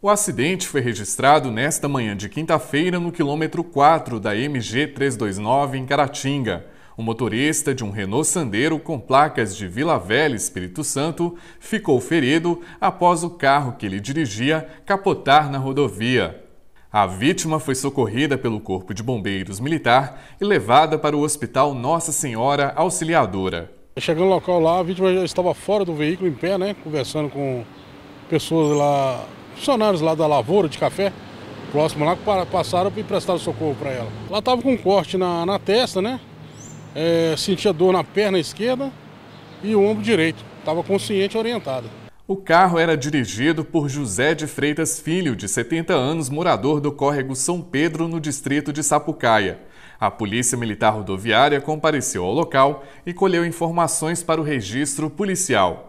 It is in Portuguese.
O acidente foi registrado nesta manhã de quinta-feira no quilômetro 4 da MG 329 em Caratinga. O motorista de um Renault Sandero com placas de Vila Velha, Espírito Santo, ficou ferido após o carro que ele dirigia capotar na rodovia. A vítima foi socorrida pelo Corpo de Bombeiros Militar e levada para o Hospital Nossa Senhora Auxiliadora. Chegando no local lá, a vítima já estava fora do veículo, em pé, né, conversando com pessoas lá funcionários lá da lavoura de café, próximo lá, passaram e prestaram socorro para ela. Ela estava com um corte na, na testa, né? É, sentia dor na perna esquerda e o ombro direito. Estava consciente e orientada. O carro era dirigido por José de Freitas Filho, de 70 anos, morador do córrego São Pedro, no distrito de Sapucaia. A Polícia Militar Rodoviária compareceu ao local e colheu informações para o registro policial.